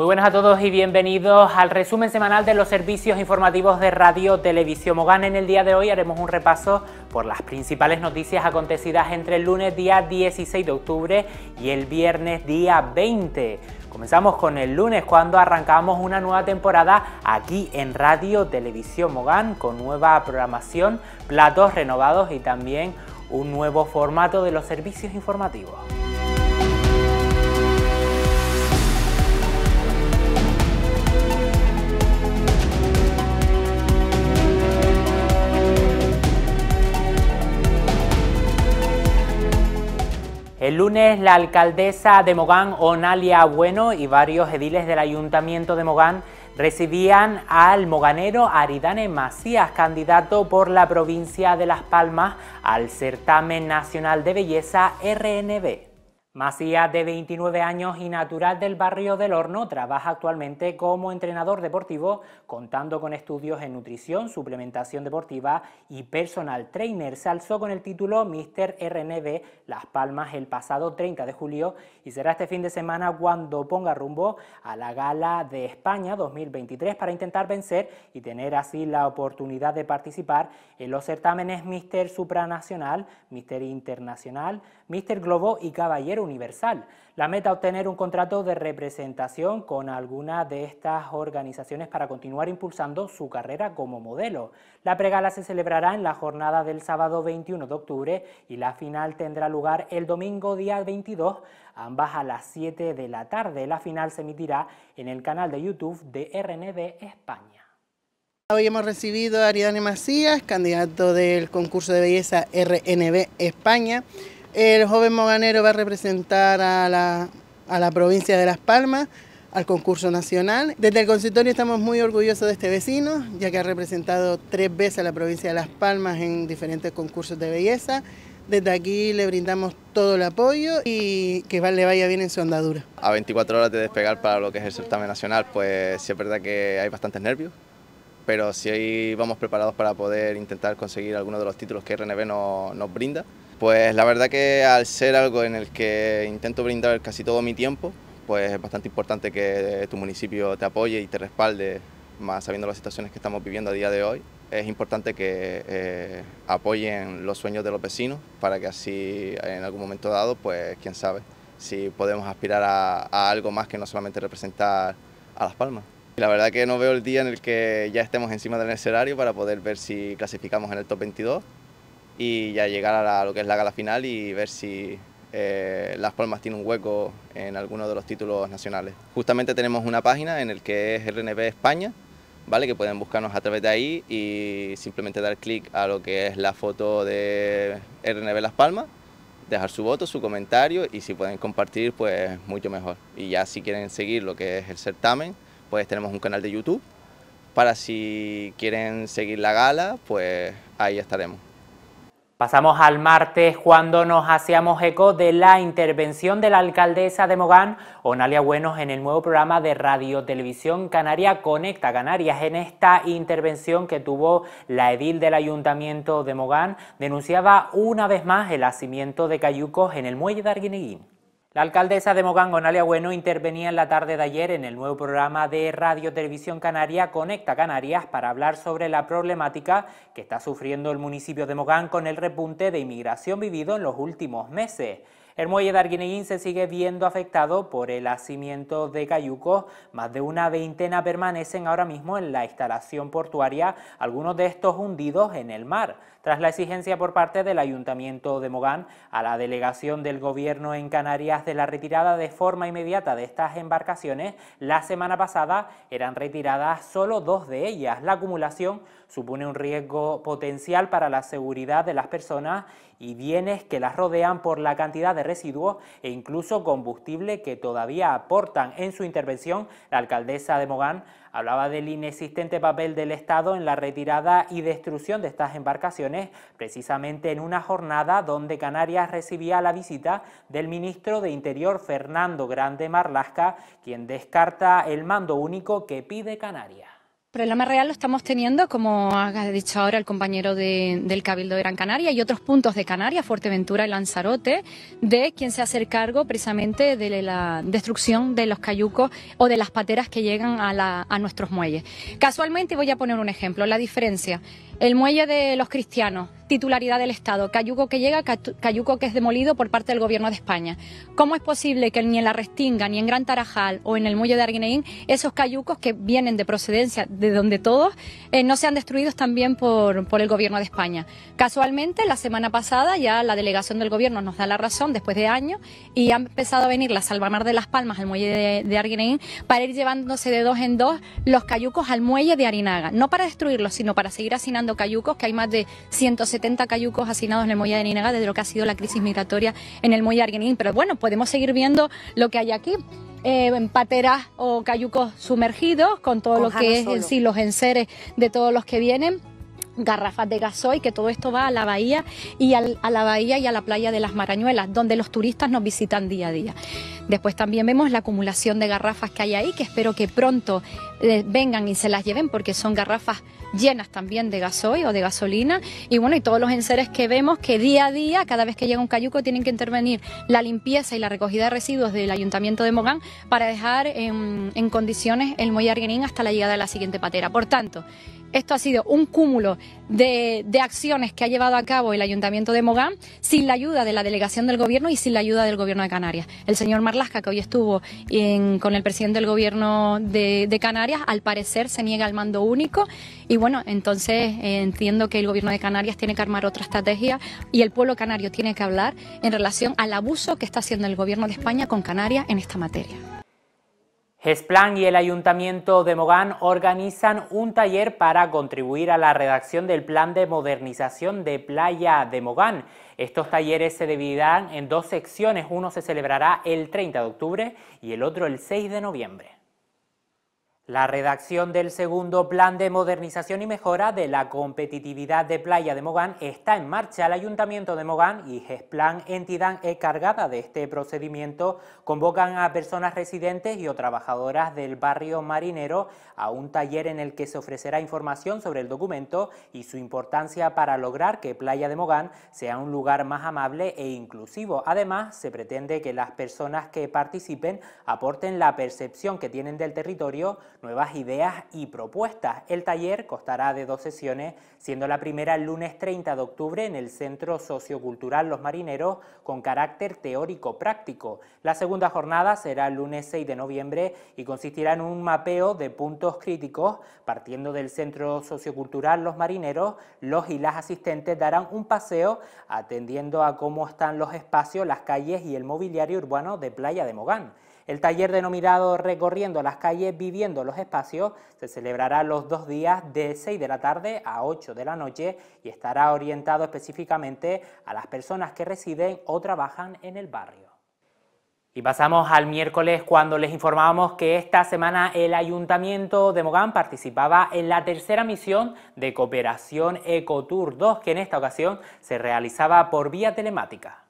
Muy buenas a todos y bienvenidos al resumen semanal de los servicios informativos de Radio Televisión Mogán. En el día de hoy haremos un repaso por las principales noticias acontecidas entre el lunes día 16 de octubre y el viernes día 20. Comenzamos con el lunes cuando arrancamos una nueva temporada aquí en Radio Televisión Mogán con nueva programación, platos renovados y también un nuevo formato de los servicios informativos. El lunes la alcaldesa de Mogán, Onalia Bueno, y varios ediles del ayuntamiento de Mogán recibían al moganero Aridane Macías, candidato por la provincia de Las Palmas al Certamen Nacional de Belleza RNB. Macías, de 29 años y natural del barrio del Horno, trabaja actualmente como entrenador deportivo, contando con estudios en nutrición, suplementación deportiva y personal trainer. Se alzó con el título Mister RNB Las Palmas el pasado 30 de julio y será este fin de semana cuando ponga rumbo a la Gala de España 2023 para intentar vencer y tener así la oportunidad de participar en los certámenes Mister Supranacional, Mister Internacional, Mister Globo y Caballero universal. La meta, es obtener un contrato de representación con alguna de estas organizaciones para continuar impulsando su carrera como modelo. La pregala se celebrará en la jornada del sábado 21 de octubre y la final tendrá lugar el domingo día 22, ambas a las 7 de la tarde. La final se emitirá en el canal de YouTube de RNB España. Hoy hemos recibido a Macías, candidato del concurso de belleza RNB España. El joven moganero va a representar a la, provincia de Las Palmas al concurso nacional. Desde el consultorio estamos muy orgullosos de este vecino, ya que ha representado tres veces a la provincia de Las Palmas en diferentes concursos de belleza. Desde aquí le brindamos todo el apoyo y que le vaya bien en su andadura. A 24 horas de despegar para lo que es el certamen nacional, pues sí es verdad que hay bastantes nervios, pero sí vamos preparados para poder intentar conseguir alguno de los títulos que RNB nos, nos brinda. Pues la verdad que al ser algo en el que intento brindar casi todo mi tiempo, pues es bastante importante que tu municipio te apoye y te respalde, más sabiendo las situaciones que estamos viviendo a día de hoy. Es importante que eh, apoyen los sueños de los vecinos para que así en algún momento dado, pues quién sabe, si podemos aspirar a, a algo más que no solamente representar a Las Palmas. La verdad que no veo el día en el que ya estemos encima del escenario para poder ver si clasificamos en el top 22 y ya llegar a, lo que es la gala final y ver si eh, Las Palmas tiene un hueco en alguno de los títulos nacionales. Justamente tenemos una página en el que es RNB España, ¿vale? que pueden buscarnos a través de ahí y simplemente dar clic a lo que es la foto de RNB Las Palmas dejar su voto, su comentario y si pueden compartir, pues mucho mejor. Y ya si quieren seguir lo que es el certamen, pues tenemos un canal de YouTube. Para si quieren seguir la gala, pues ahí estaremos. Pasamos al martes cuando nos hacíamos eco de la intervención de la alcaldesa de Mogán, Onalia Buenos, en el nuevo programa de Radio Televisión Canaria Conecta Canarias. En esta intervención que tuvo la edil del ayuntamiento de Mogán, denunciaba una vez más el nacimiento de cayucos en el muelle de Arguineguín. La alcaldesa de Mogán, Gonalia Bueno, intervenía en la tarde de ayer en el nuevo programa de Radio Televisión Canaria Conecta Canarias para hablar sobre la problemática que está sufriendo el municipio de Mogán con el repunte de inmigración vivido en los últimos meses. El muelle de Arguineguín se sigue viendo afectado por el hacimiento de cayucos. Más de una veintena permanecen ahora mismo en la instalación portuaria, algunos de estos hundidos en el mar tras la exigencia por parte del Ayuntamiento de Mogán a la delegación del Gobierno en Canarias de la retirada de forma inmediata de estas embarcaciones, la semana pasada eran retiradas solo dos de ellas. La acumulación supone un riesgo potencial para la seguridad de las personas y bienes que las rodean por la cantidad de residuos e incluso combustible que todavía aportan. En su intervención, la alcaldesa de Mogán hablaba del inexistente papel del Estado en la retirada y destrucción de estas embarcaciones, precisamente en una jornada donde Canarias recibía la visita del ministro de Interior Fernando Grande Marlasca, quien descarta el mando único que pide Canarias problema real lo estamos teniendo, como ha dicho ahora el compañero del Cabildo de Gran Canaria y otros puntos de Canarias, Fuerteventura y Lanzarote, de quien se hace cargo precisamente de la destrucción de los cayucos o de las pateras que llegan a, a nuestros muelles. Casualmente voy a poner un ejemplo, la diferencia. El muelle de los cristianos titularidad del Estado, Cayuco que llega, Cayuco que es demolido por parte del Gobierno de España. ¿Cómo es posible que ni en La Restinga, ni en Gran Tarajal o en el Muelle de Arguineín, esos cayucos que vienen de procedencia de donde todos, eh, no sean destruidos también por, el Gobierno de España? Casualmente, la semana pasada ya la delegación del Gobierno nos da la razón después de años y ha empezado a venir la Salvamar de las Palmas al Muelle de, de Arguineín para ir llevándose de dos en dos los cayucos al Muelle de Arinaga. No para destruirlos, sino para seguir hacinando cayucos, que hay más de 170 70 cayucos asignados en el muelle de Nínega desde lo que ha sido la crisis migratoria en el muelle Arguinín. Pero bueno, podemos seguir viendo lo que hay aquí. Eh, pateras o cayucos sumergidos con todo lo que es en sí los enseres de todos los que vienen garrafas de gasoil, que todo esto va a la bahía y a la bahía y a la playa de las Marañuelas, donde los turistas nos visitan día a día. Después también vemos la acumulación de garrafas que hay ahí, que espero que pronto eh, vengan y se las lleven porque son garrafas llenas también de gasoil o de gasolina y bueno, y todos los enseres que vemos que día a día, cada vez que llega un cayuco, tienen que intervenir la limpieza y la recogida de residuos del Ayuntamiento de Mogán para dejar en, condiciones el muelle hasta la llegada de la siguiente patera. Por tanto, esto ha sido un cúmulo de, acciones que ha llevado a cabo el Ayuntamiento de Mogán sin la ayuda de la delegación del Gobierno y sin la ayuda del Gobierno de Canarias. El señor Marlasca, que hoy estuvo con el presidente del Gobierno de, de Canarias, al parecer se niega al mando único y bueno, entonces eh, entiendo que el gobierno de Canarias tiene que armar otra estrategia y el pueblo canario tiene que hablar en relación al abuso que está haciendo el gobierno de España con Canarias en esta materia. GESPLAN y el Ayuntamiento de Mogán organizan un taller para contribuir a la redacción del Plan de Modernización de Playa de Mogán. Estos talleres se dividirán en dos secciones, uno se celebrará el 30 de octubre y el otro el 6 de noviembre. La redacción del segundo plan de modernización y mejora de la competitividad de Playa de Mogán está en marcha. El Ayuntamiento de Mogán y GESPLAN, entidad encargada de este procedimiento, convocan a personas residentes y o trabajadoras del barrio marinero a un taller en el que se ofrecerá información sobre el documento y su importancia para lograr que Playa de Mogán sea un lugar más amable e inclusivo. Además, se pretende que las personas que participen aporten la percepción que tienen del territorio, nuevas ideas y propuestas. El taller costará de dos sesiones, siendo la primera el lunes 30 de octubre en el Centro Sociocultural Los Marineros con carácter teórico-práctico. La segunda jornada será el lunes 6 de noviembre y consistirá en un mapeo de puntos críticos partiendo del Centro Sociocultural Los Marineros. Los y las asistentes darán un paseo atendiendo a cómo están los espacios, las calles y el mobiliario urbano de Playa de Mogán. El taller denominado Recorriendo las calles, viviendo los espacios, se celebrará los dos días de 6 de la tarde a 8 de la noche y estará orientado específicamente a las personas que residen o trabajan en el barrio. Y pasamos al miércoles cuando les informábamos que esta semana el Ayuntamiento de Mogán participaba en la tercera misión de cooperación Ecotour 2 que en esta ocasión se realizaba por vía telemática.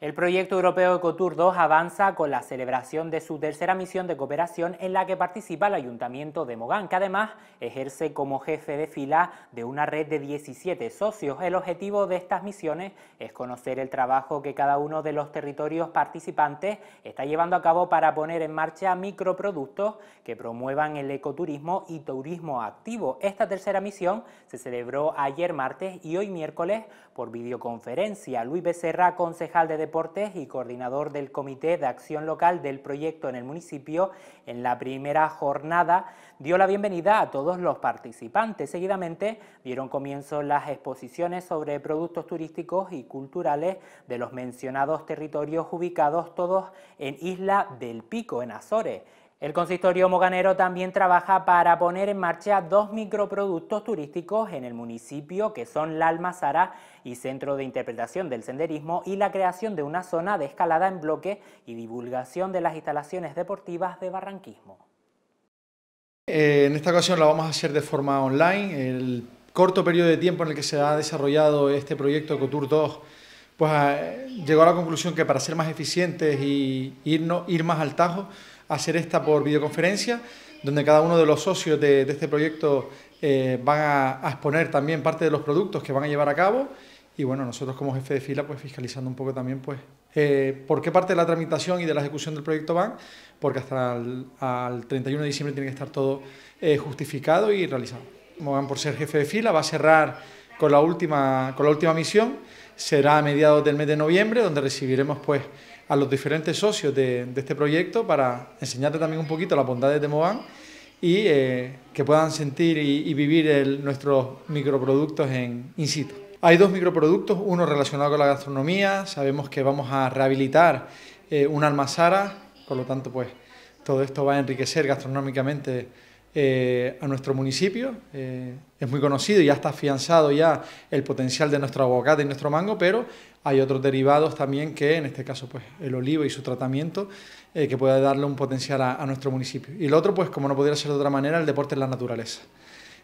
El proyecto europeo Ecotour 2 avanza con la celebración de su tercera misión de cooperación en la que participa el Ayuntamiento de Mogán, que además ejerce como jefe de fila de una red de 17 socios. El objetivo de estas misiones es conocer el trabajo que cada uno de los territorios participantes está llevando a cabo para poner en marcha microproductos que promuevan el ecoturismo y turismo activo. Esta tercera misión se celebró ayer martes y hoy miércoles por videoconferencia. Luis Becerra, concejal de y coordinador del Comité de Acción Local del proyecto en el municipio, en la primera jornada dio la bienvenida a todos los participantes. Seguidamente dieron comienzo las exposiciones sobre productos turísticos y culturales de los mencionados territorios ubicados todos en Isla del Pico, en Azores. El consistorio moganero también trabaja para poner en marcha dos microproductos turísticos en el municipio que son La Almazara y Centro de Interpretación del Senderismo y la creación de una zona de escalada en bloque y divulgación de las instalaciones deportivas de barranquismo. Eh, en esta ocasión la vamos a hacer de forma online. El corto periodo de tiempo en el que se ha desarrollado este proyecto EcoTour 2 pues, eh, llegó a la conclusión que para ser más eficientes y ir más al tajo hacer esta por videoconferencia, donde cada uno de los socios de, este proyecto eh, van a, exponer también parte de los productos que van a llevar a cabo y bueno, nosotros como jefe de fila pues fiscalizando un poco también pues eh, por qué parte de la tramitación y de la ejecución del proyecto van, porque hasta el 31 de diciembre tiene que estar todo eh, justificado y realizado. van por ser jefe de fila va a cerrar con la última, con la última misión, será a mediados del mes de noviembre donde recibiremos pues a los diferentes socios de, este proyecto para enseñarte también un poquito la bondad de Movan y eh, que puedan sentir y, vivir nuestros microproductos en in situ. Hay dos microproductos, uno relacionado con la gastronomía, sabemos que vamos a rehabilitar eh, un almazara, por lo tanto pues todo esto va a enriquecer gastronómicamente eh, a nuestro municipio. es muy conocido, ya está afianzado ya el potencial de nuestro aguacate y nuestro mango, pero hay otros derivados también que, en este caso, pues el olivo y su tratamiento, eh, que puede darle un potencial a, nuestro municipio. Y el otro, pues como no pudiera ser de otra manera, el deporte en la naturaleza.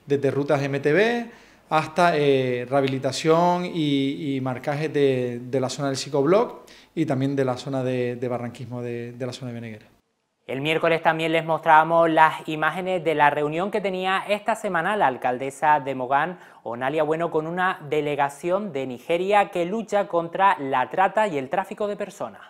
Desde rutas MTB hasta eh, rehabilitación y, marcaje marcajes de, la zona del psicobloc y también de la zona de, barranquismo de, la zona de Veneguera. El miércoles también les mostrábamos las imágenes de la reunión que tenía esta semana la alcaldesa de Mogán, Onalia Bueno, con una delegación de Nigeria que lucha contra la trata y el tráfico de personas.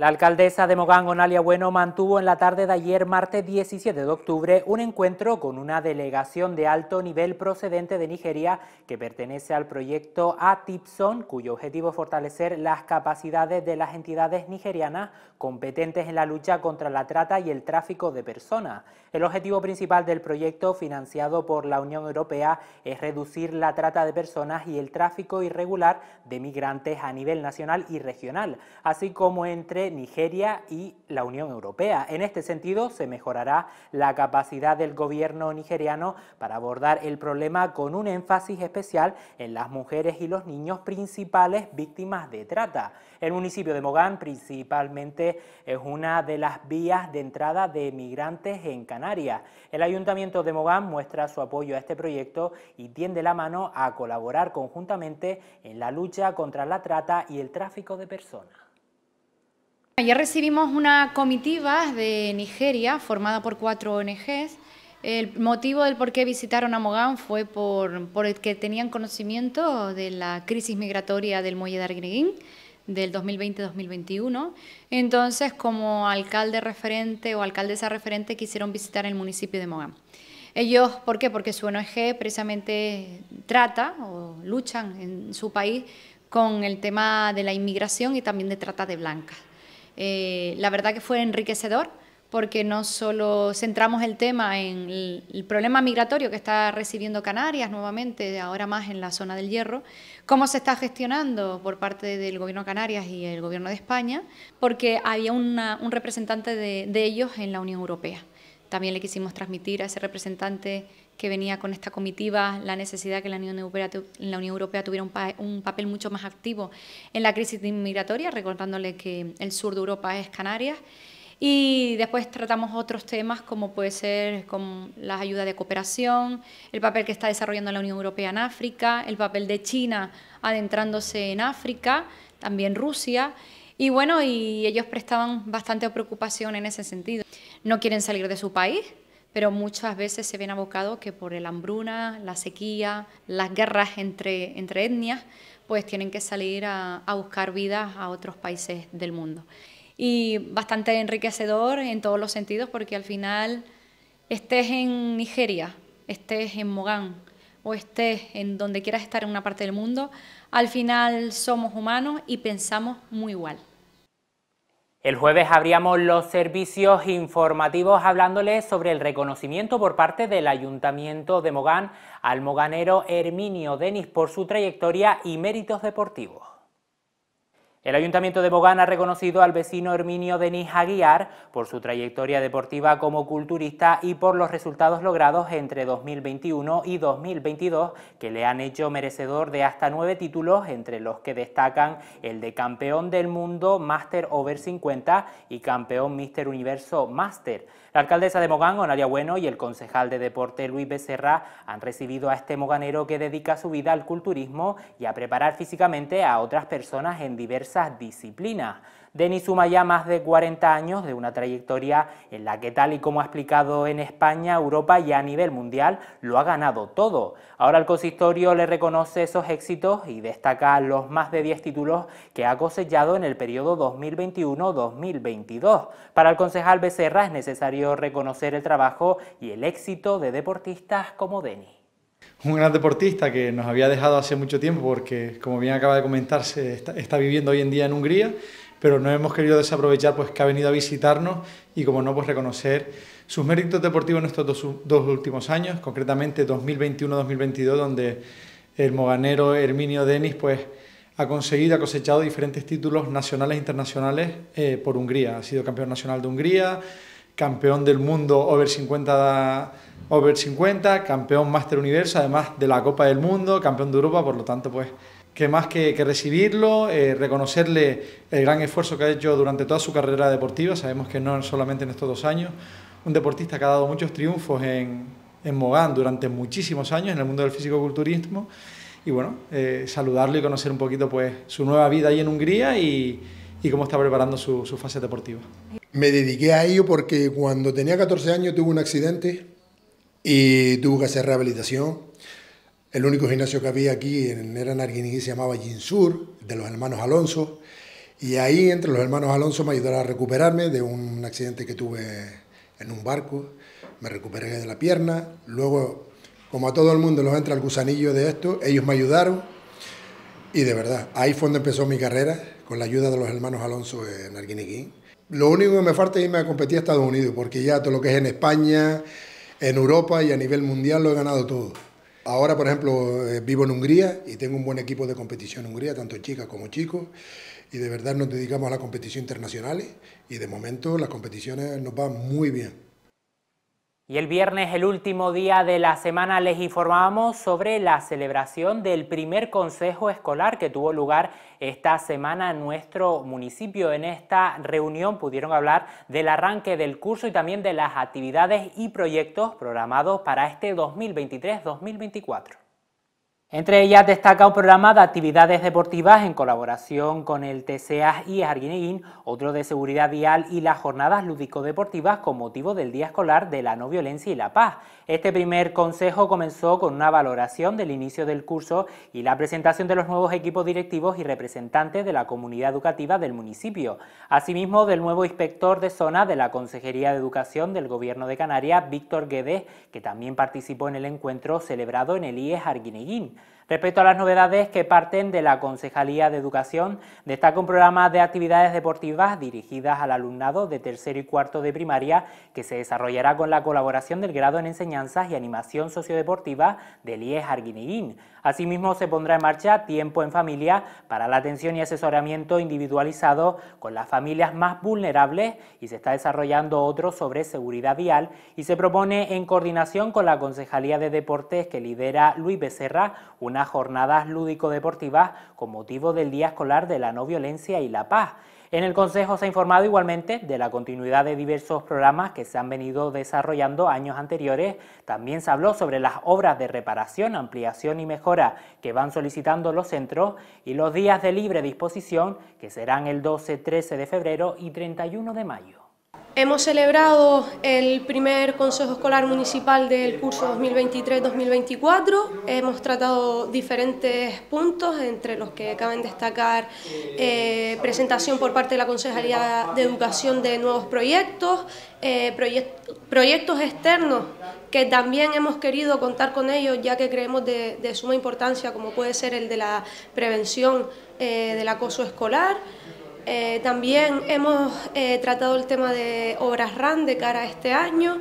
La alcaldesa de Mogán, Onalia Bueno, mantuvo en la tarde de ayer, martes 17 de octubre, un encuentro con una delegación de alto nivel procedente de Nigeria que pertenece al proyecto ATIPSON, cuyo objetivo es fortalecer las capacidades de las entidades nigerianas competentes en la lucha contra la trata y el tráfico de personas. El objetivo principal del proyecto, financiado por la Unión Europea, es reducir la trata de personas y el tráfico irregular de migrantes a nivel nacional y regional, así como entre Nigeria y la Unión Europea. En este sentido, se mejorará la capacidad del gobierno nigeriano para abordar el problema con un énfasis especial en las mujeres y los niños principales víctimas de trata. El municipio de Mogán principalmente es una de las vías de entrada de migrantes en Canarias. El ayuntamiento de Mogán muestra su apoyo a este proyecto y tiende la mano a colaborar conjuntamente en la lucha contra la trata y el tráfico de personas. Ayer recibimos una comitiva de Nigeria formada por cuatro ONGs. El motivo del por qué visitaron a Mogán fue por, por tenían conocimiento de la crisis migratoria del muelle de Arguineguín del 2020-2021. Entonces, como alcalde referente o alcaldesa referente, quisieron visitar el municipio de Mogán. Ellos, ¿por qué? Porque su ONG precisamente trata o luchan en su país con el tema de la inmigración y también de trata de blancas. Eh, la verdad que fue enriquecedor porque no solo centramos el tema en el, problema migratorio que está recibiendo Canarias nuevamente, ahora más en la zona del Hierro, cómo se está gestionando por parte del Gobierno de Canarias y el Gobierno de España, porque había un representante de ellos en la Unión Europea. También le quisimos transmitir a ese representante que venía con esta comitiva la necesidad de que la Unión Europea, tuviera un, papel mucho más activo en la crisis migratoria, recordándole que el sur de Europa es Canarias. Y después tratamos otros temas como puede ser con las ayudas de cooperación, el papel que está desarrollando la Unión Europea en África, el papel de China adentrándose en África, también Rusia. Y bueno, y ellos prestaban bastante preocupación en ese sentido no quieren salir de su país, pero muchas veces se ven abocados que por la hambruna, la sequía, las guerras entre, entre etnias, pues tienen que salir a, a buscar vida a otros países del mundo. Y bastante enriquecedor en todos los sentidos porque al final estés en Nigeria, estés en Mogán o estés en donde quieras estar en una parte del mundo, al final somos humanos y pensamos muy igual. El jueves habríamos los servicios informativos hablándoles sobre el reconocimiento por parte del Ayuntamiento de Mogán al moganero Herminio Denis por su trayectoria y méritos deportivos. El Ayuntamiento de Bogán ha reconocido al vecino Herminio Denis Aguiar por su trayectoria deportiva como culturista y por los resultados logrados entre 2021 y 2022 que le han hecho merecedor de hasta nueve títulos, entre los que destacan el de campeón del mundo Master Over 50 y campeón Mister Universo Master. La alcaldesa de Mogán, Honoria Bueno, y el concejal de deporte Luis Becerra han recibido a este moganero que dedica su vida al culturismo y a preparar físicamente a otras personas en diversas disciplinas. Denis suma ya más de 40 años de una trayectoria en la que, tal y como ha explicado en España, Europa y a nivel mundial, lo ha ganado todo. Ahora el consistorio le reconoce esos éxitos y destaca los más de 10 títulos que ha cosechado en el periodo 2021-2022. Para el concejal Becerra es necesario reconocer el trabajo y el éxito de deportistas como Denis un gran deportista que nos había dejado hace mucho tiempo porque, como bien acaba de comentarse, está, está, viviendo hoy en día en Hungría pero no hemos querido desaprovechar pues que ha venido a visitarnos y como no pues reconocer sus méritos deportivos en estos dos, últimos años, concretamente 2021-2022 donde el moganero Herminio Denis pues ha conseguido, ha cosechado diferentes títulos nacionales e internacionales eh, por Hungría. Ha sido campeón nacional de Hungría, campeón del mundo over 50, over 50 campeón Master Universo, además de la Copa del Mundo, campeón de Europa, por lo tanto pues que más que, recibirlo, eh, reconocerle el gran esfuerzo que ha hecho durante toda su carrera deportiva, sabemos que no solamente en estos dos años, un deportista que ha dado muchos triunfos en, en Mogán durante muchísimos años en el mundo del físico-culturismo, y bueno, eh, saludarlo y conocer un poquito pues su nueva vida ahí en Hungría y, cómo está preparando su, su fase deportiva. Me dediqué a ello porque cuando tenía 14 años tuve un accidente y tuve que hacer rehabilitación el único gimnasio que había aquí era en se llamaba Ginsur, de los hermanos Alonso. Y ahí, entre los hermanos Alonso, me ayudaron a recuperarme de un accidente que tuve en un barco. Me recuperé de la pierna. Luego, como a todo el mundo los entra el gusanillo de esto, ellos me ayudaron. Y de verdad, ahí fue donde empezó mi carrera, con la ayuda de los hermanos Alonso en Narguinegui. Lo único que me falta es irme a competir a Estados Unidos, porque ya todo lo que es en España, en Europa y a nivel mundial lo he ganado todo. Ahora, por ejemplo, eh, vivo en Hungría y tengo un buen equipo de competición en Hungría, tanto chicas como chicos, y de verdad nos dedicamos a la competición internacionales y de momento las competiciones nos van muy bien. Y el viernes, el último día de la semana, les informábamos sobre la celebración del primer consejo escolar que tuvo lugar esta semana en nuestro municipio. En esta reunión pudieron hablar del arranque del curso y también de las actividades y proyectos programados para este 2023-2024. Entre ellas destaca un programa de actividades deportivas en colaboración con el TCA y Arguineguín, otro de seguridad vial y las jornadas lúdico-deportivas con motivo del Día Escolar de la No Violencia y la Paz. Este primer consejo comenzó con una valoración del inicio del curso y la presentación de los nuevos equipos directivos y representantes de la comunidad educativa del municipio, asimismo del nuevo inspector de zona de la Consejería de Educación del Gobierno de Canarias, Víctor Guedes, que también participó en el encuentro celebrado en el IES Arguineguín. Respecto a las novedades que parten de la Concejalía de Educación, destaca un programa de actividades deportivas dirigidas al alumnado de tercero y cuarto de primaria que se desarrollará con la colaboración del Grado en Enseñanzas y Animación Sociodeportiva del IES Arguineguín. Asimismo, se pondrá en marcha Tiempo en Familia para la atención y asesoramiento individualizado con las familias más vulnerables y se está desarrollando otro sobre seguridad vial y se propone en coordinación con la Concejalía de Deportes que lidera Luis Becerra una jornadas lúdico-deportivas con motivo del Día Escolar de la No Violencia y la Paz. En el Consejo se ha informado igualmente de la continuidad de diversos programas que se han venido desarrollando años anteriores. También se habló sobre las obras de reparación, ampliación y mejora que van solicitando los centros y los días de libre disposición que serán el 12, 13 de febrero y 31 de mayo. Hemos celebrado el primer Consejo Escolar Municipal del curso 2023-2024. Hemos tratado diferentes puntos, entre los que caben destacar eh, presentación por parte de la Consejería de Educación de nuevos proyectos, eh, proyectos externos que también hemos querido contar con ellos ya que creemos de, suma importancia como puede ser el de la prevención eh, del acoso escolar. Eh, también hemos eh, tratado el tema de obras RAN de cara a este año.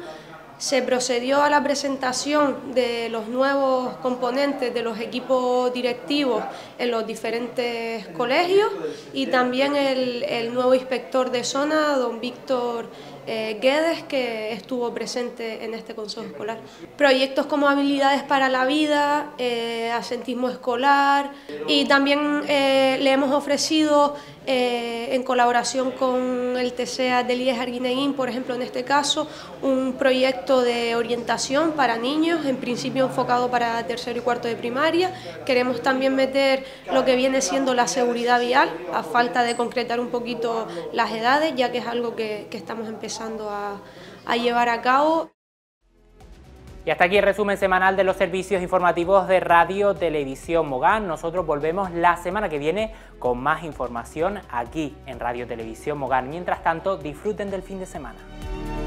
Se procedió a la presentación de los nuevos componentes de los equipos directivos en los diferentes colegios y también el, el nuevo inspector de zona, don Víctor eh, Guedes, que estuvo presente en este consejo escolar. Proyectos como habilidades para la vida, eh, asentismo escolar y también eh, le hemos ofrecido eh, en colaboración con el TCA del IES Arguineguín, por ejemplo en este caso, un proyecto de orientación para niños, en principio enfocado para tercero y cuarto de primaria. Queremos también meter lo que viene siendo la seguridad vial, a falta de concretar un poquito las edades, ya que es algo que estamos empezando llevar Y hasta aquí el resumen semanal de los servicios informativos de Radio Televisión Mogán. Nosotros volvemos la semana que viene con más información aquí en Radio Televisión Mogán. Mientras tanto, disfruten del fin de semana.